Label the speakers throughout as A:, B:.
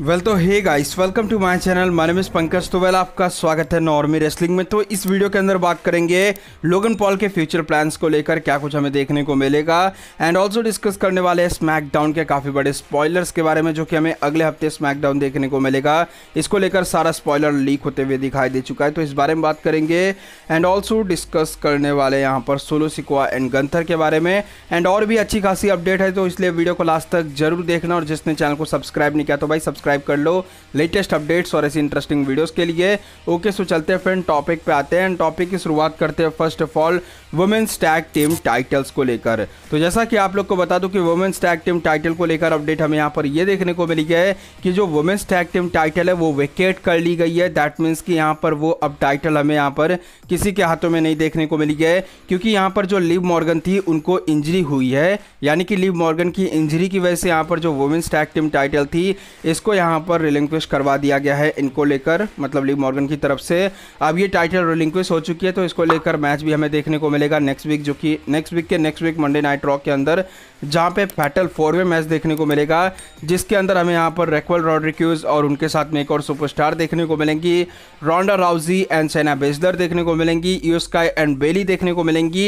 A: well तो hey guys welcome to my channel my name is Pankaj तो well आपका स्वागत है नॉर्मी रेसलिंग में तो इस वीडियो के अंदर बात करेंगे लोगन पॉल के फ्यूचर प्लान्स को लेकर क्या कुछ हमें देखने को मिलेगा एंड ऑल्सो डिस्कस करने वाले हैं स्मैकडाउन के काफ़ी बड़े स्पॉयलर्स के बारे में जो कि हमें अगले हफ्ते स्मैकडाउन देखने को मिलेगा इसको लेकर सारा स्पॉयलर लीक होते हुए दिखाई दे चुका है तो इस बारे में बात करेंगे एंड ऑल्सो डिस्कस करने वाले यहाँ पर सोलो सिकोआ एंड गंथर के बारे में एंड और भी अच्छी खासी अपडेट है तो इसलिए वीडियो को लास्ट तक जरूर देखना और जिसने चैनल को सब्सक्राइब नहीं किया तो भाई सब्सक्राइब कर लो लेटेस्ट अपडेट्स और ऐसी इंटरेस्टिंग वीडियोस के लिए ओके सो चलते हैं फ्रेंड टॉपिक पे आते हैं टॉपिक की शुरुआत करते हैं first of all women's tag team titles को लेकर तो जैसा कि आप लोग को बता दूं कि वुमेन्स टैग टीम टाइटल को लेकर अपडेट हमें यहाँ पर यह देखने को मिली है कि जो वुमेन्स टैग टीम टाइटल है वो वेकेट कर ली गई है दैट मीन्स कि यहाँ पर वो अब टाइटल हमें यहाँ पर किसी के हाथों में नहीं देखने को मिली है क्योंकि यहाँ पर जो लिव मॉर्गन थी उनको इंजरी हुई है यानी कि लिव मॉर्गन की इंजरी की वजह से यहाँ पर जो वुमेन्स टैग टीम टाइटल थी इसको को यहाँ पर रिलिंक्विश करवा दिया गया है इनको लेकर मतलब ली मॉर्गन की तरफ से अब ये टाइटल रिलिंक्विश हो चुकी है तो इसको लेकर मैच भी हमें देखने को मिलेगा नेक्स्ट वीक जो कि नेक्स्ट वीक के next week Monday night Raw के अंदर जहाँ पे फैटल फोर वे मैच देखने को मिलेगा जिसके अंदर हमें यहाँ पर रेक्वल रॉड्रिक्यूज और उनके साथ में एक और सुपरस्टार देखने को मिलेंगी रॉन्डा राउजी एंड सेना बेजदर देखने को मिलेंगी यूस्काई एंड बेली देखने को मिलेंगी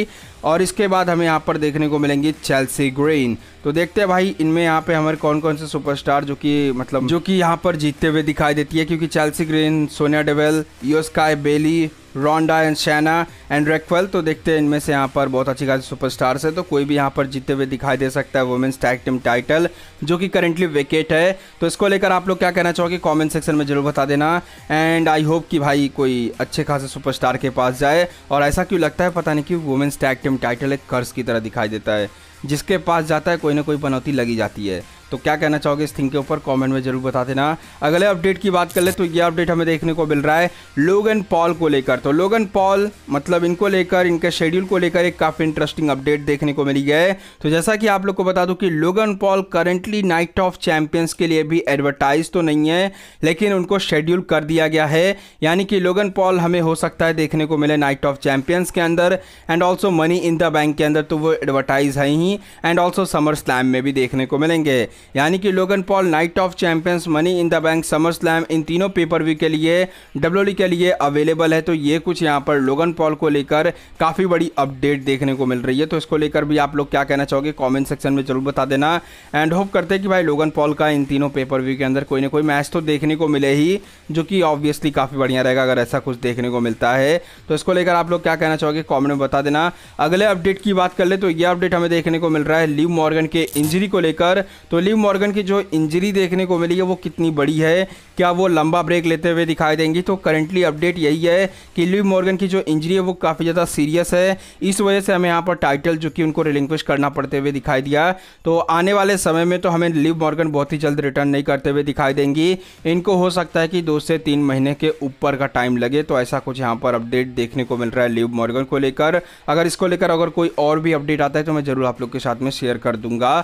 A: और इसके बाद हमें यहाँ पर देखने को मिलेंगी चेल्सी ग्रीन तो देखते हैं भाई इनमें यहाँ पे हमारे कौन कौन से सुपरस्टार जो कि मतलब जो कि यहाँ पर जीतते हुए दिखाई देती है क्योंकि Chelsea Green Sonya Deville Iyo Sky Bayley Ronda and Shayna and Raquel तो देखते हैं इनमें से यहाँ पर बहुत अच्छी खासी सुपरस्टार्स है तो कोई भी यहाँ पर जीते हुए दिखाई दे सकता है वुमेंस टैग टीम टाइटल जो कि करेंटली वेकेट है तो इसको लेकर आप लोग क्या कहना चाहोगे कमेंट सेक्शन में जरूर बता देना एंड आई होप कि भाई कोई अच्छे खासे सुपरस्टार के पास जाए और ऐसा क्यों लगता है पता नहीं कि वुमेंस टैग टीम टाइटल एक कर्ज की तरह दिखाई देता है जिसके पास जाता है कोई ना कोई पनौती लगी जाती है तो क्या कहना चाहोगे इस थिंग के ऊपर कमेंट में जरूर बता देना अगले अपडेट की बात कर ले तो ये अपडेट हमें देखने को मिल रहा है लोगन पॉल को लेकर तो लोगन पॉल मतलब इनको लेकर इनके शेड्यूल को लेकर एक काफ़ी इंटरेस्टिंग अपडेट देखने को मिली है तो जैसा कि आप लोग को बता दूं कि Logan Paul currently Night of Champions के लिए भी एडवर्टाइज तो नहीं है लेकिन उनको शेड्यूल कर दिया गया है यानी कि लोगन पॉल हमें हो सकता है देखने को मिले नाइट ऑफ चैंपियंस के अंदर and also Money in the Bank के अंदर तो वो एडवर्टाइज है ही एंड ऑल्सो समर स्लैम में भी देखने को मिलेंगे यानी कि Logan Paul Night of Champions Money in the Bank SummerSlam इन तीनों पेपर व्यू के लिए डब्ल्यू के लिए अवेलेबल है तो ये कुछ यहाँ पर लोगन पॉल को लेकर काफ़ी बड़ी अपडेट देखने को मिल रही है तो इसको लेकर भी आप लोग क्या कहना चाहोगे कॉमेंट सेक्शन में जरूर बता देना एंड होप करते हैं कि भाई लोगन पॉल का इन तीनों पेपर व्यू के अंदर कोई ना कोई मैच तो देखने को मिले ही जो कि ऑब्वियसली काफ़ी बढ़िया रहेगा अगर ऐसा कुछ देखने को मिलता है तो इसको लेकर आप लोग क्या कहना चाहोगे कॉमेंट में बता देना अगले अपडेट की बात कर ले तो ये अपडेट हमें देखने को मिल रहा है लिव मॉर्गन के इंजरी को लेकर तो ओलिव मॉर्गन की जो इंजरी देखने को मिली है वो कितनी बड़ी है क्या वो लंबा ब्रेक लेते हुए दिखाई देंगी तो करंटली अपडेट यही है कि लिव मॉर्गन की जो इंजरी है वो काफ़ी ज़्यादा सीरियस है इस वजह से हमें यहाँ पर टाइटल जो कि उनको रिलिंक्विश करना पड़ते हुए दिखाई दिया तो आने वाले समय में तो हमें लिव मॉर्गन बहुत ही जल्द रिटर्न नहीं करते हुए दिखाई देंगी इनको हो सकता है कि दो से तीन महीने के ऊपर का टाइम लगे तो ऐसा कुछ यहाँ पर अपडेट देखने को मिल रहा है लिव मॉर्गन को लेकर अगर इसको लेकर अगर कोई और भी अपडेट आता है तो मैं ज़रूर आप लोग के साथ में शेयर कर दूंगा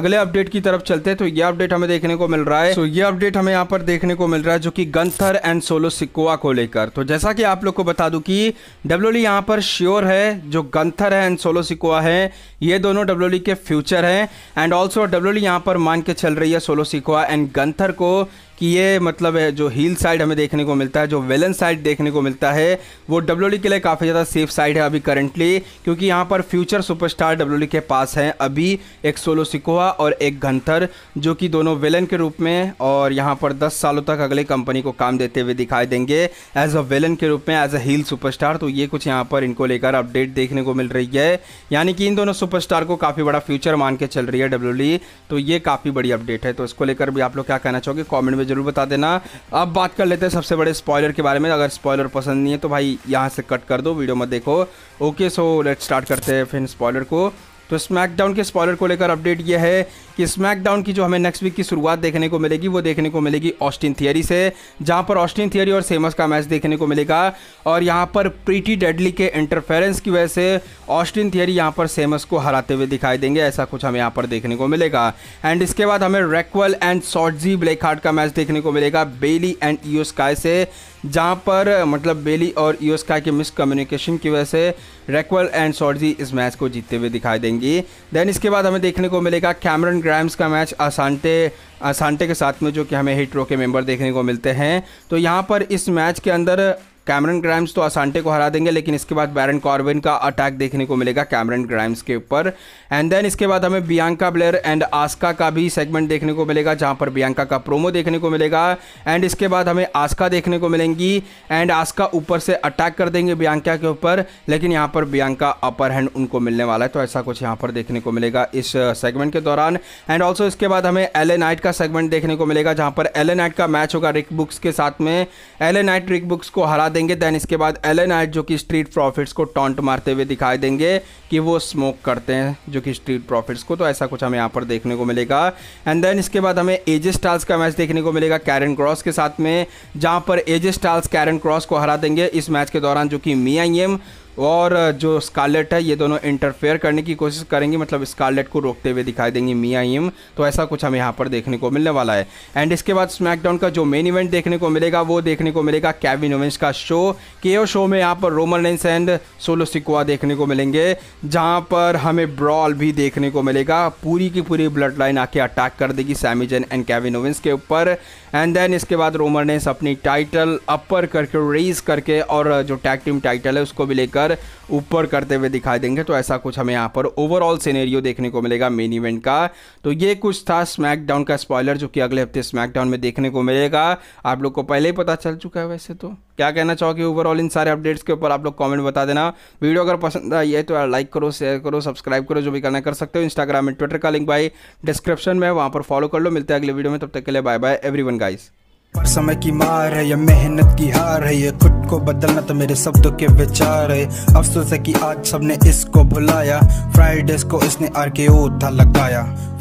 A: अगले अपडेट की तरफ चलते हैं तो ये अपडेट हमें देखने को मिल रहा है तो so, ये अपडेट हमें यहाँ पर देखने को मिल रहा है जो कि गंथर एंड सोलो सिकोवा को लेकर तो जैसा कि आप लोग को बता दूं कि डब्ल्यूली e यहाँ पर श्योर है जो गंथर है एंड सोलो सिकोवा है ये दोनों डब्ल्यूली e के फ्यूचर हैं एंड ऑल्सो डब्ल्यूली यहाँ पर मान के चल रही है सोलो सिकोवा एंड गंथर को कि ये मतलब है जो हील साइड हमें देखने को मिलता है जो वेलन साइड देखने को मिलता है वो डब्ल्यू के लिए काफ़ी ज़्यादा सेफ साइड है अभी करंटली क्योंकि यहाँ पर फ्यूचर सुपरस्टार डब्ल्यू के पास हैं अभी एक सोलो सिकोहा और एक घंथर जो कि दोनों वेलन के रूप में और यहाँ पर दस सालों तक अगले कंपनी को काम देते हुए दिखाई देंगे एज अ वेलन के रूप में एज अ हील सुपर तो ये कुछ यहाँ पर इनको लेकर अपडेट देखने को मिल रही है यानी कि इन दोनों सुपर को काफ़ी बड़ा फ्यूचर मान के चल रही है डब्ल्यू तो ये काफ़ी बड़ी अपडेट है तो इसको लेकर भी आप लोग क्या कहना चाहोगे कॉमेंट में ज़रूर बता देना अब बात कर लेते हैं सबसे बड़े स्पॉयलर के बारे में अगर स्पॉयलर पसंद नहीं है तो भाई यहाँ से कट कर दो वीडियो मत देखो ओके सो लेट स्टार्ट करते हैं फिर स्पॉयलर को तो स्मैकडाउन के स्पॉयलर को लेकर अपडेट यह है कि स्मैकडाउन की जो हमें नेक्स्ट वीक की शुरुआत देखने को मिलेगी वो देखने को मिलेगी ऑस्टिन थियरी से जहाँ पर ऑस्टिन थियरी और सेमस का मैच देखने को मिलेगा और यहाँ पर प्रीटी डेडली के इंटरफेरेंस की वजह से ऑस्टिन थियरी यहाँ पर सेमस को हराते हुए दिखाई देंगे ऐसा कुछ हमें यहाँ पर देखने को मिलेगा एंड इसके बाद हमें Raquel and Shotzi Blackheart का मैच देखने को मिलेगा बेली एंड ईस्काय से जहाँ पर मतलब बेली और ईस्काय के मिसकम्युनिकेशन की वजह से रेक्वल एंड सॉटजी इस मैच को जीतते हुए दिखाई देंगी देन इसके बाद हमें देखने को मिलेगा कैमरन ग्राम्स का मैच असांटे असांटे के साथ में जो कि हमें हिट रो के मेंबर देखने को मिलते हैं तो यहाँ पर इस मैच के अंदर कैमरन ग्राइम्स तो असांटे को हरा देंगे लेकिन इसके बाद बैरन कॉर्बिन का अटैक देखने को मिलेगा कैमरन ग्राइम्स के ऊपर एंड देन इसके बाद हमें बियांका ब्लेयर एंड आस्का का भी सेगमेंट देखने को मिलेगा जहां पर बियांका का प्रोमो देखने को मिलेगा एंड इसके बाद हमें आस्का देखने को मिलेंगी एंड आस्का ऊपर से अटैक कर देंगे बियांका के ऊपर लेकिन यहाँ पर बियांका अपर हैंड उनको मिलने वाला है तो ऐसा कुछ यहाँ पर देखने को मिलेगा इस सेगमेंट के दौरान एंड ऑल्सो इसके बाद हमें एल नाइट का सेगमेंट देखने को मिलेगा जहाँ पर एल नाइट का मैच होगा रिक बुक्स के साथ में एल नाइट रिक बुक्स को हरा देंगे देन इसके बाद एलन आइट जो कि स्ट्रीट प्रॉफिट्स को टॉन्ट मारते हुए दिखाई देंगे कि वो स्मोक करते हैं जो कि स्ट्रीट प्रॉफिट्स को तो ऐसा कुछ हमें यहाँ पर देखने को मिलेगा एंड देन इसके बाद हमें एजे स्टार्स का मैच देखने को मिलेगा कैरन क्रॉस के साथ में जहाँ पर एजे स्टार्स कैरन क्रॉस को हरा देंगे इस मैच के दौरान जो कि मी और जो स्कारलेट है ये दोनों इंटरफेयर करने की कोशिश करेंगी मतलब स्कारलेट को रोकते हुए दिखाई देंगी मिया इम तो ऐसा कुछ हमें यहाँ पर देखने को मिलने वाला है एंड इसके बाद स्मैकडाउन का जो मेन इवेंट देखने को मिलेगा वो देखने को मिलेगा कैविन ओवेंस का शो के शो में यहाँ पर Roman Reigns and Solo Sikoa देखने को मिलेंगे जहाँ पर हमें ब्रॉल भी देखने को मिलेगा पूरी की पूरी ब्लड लाइन आके अटैक कर देगी सैमीजन एंड कैविन ओवेंस के ऊपर एंड देन इसके बाद ने अपनी टाइटल अपर करके रेज करके और जो टैग टीम टाइटल है उसको भी लेकर ऊपर करते हुए दिखाई देंगे तो ऐसा कुछ हमें यहाँ पर ओवरऑल सिनेरियो देखने को मिलेगा मेन इवेंट का तो ये कुछ था स्मैकडाउन का स्पॉयलर जो कि अगले हफ्ते स्मैकडाउन में देखने को मिलेगा आप लोग को पहले ही पता चल चुका है वैसे तो क्या कहना चाहोगे ओवरऑल इन सारे अपडेट्स के ऊपर आप लोग कमेंट बता देना वीडियो अगर पसंद आई है तो लाइक करो शेयर करो सब्सक्राइब करो जो भी करना कर सकते हो इंस्टाग्राम एंड ट्विटर का लिंक भाई डिस्क्रिप्शन में वहाँ पर फॉलो कर लो मिलते हैं अगले वीडियो में तब तक के लिए bye bye everyone guys पर समय की मार है या मेहनत की हार है ये खुद को बदलना तो मेरे शब्दों के विचार है अफसोस है कि आज सबने इसको बुलाया फ्राइडेस को इसने आर था लगाया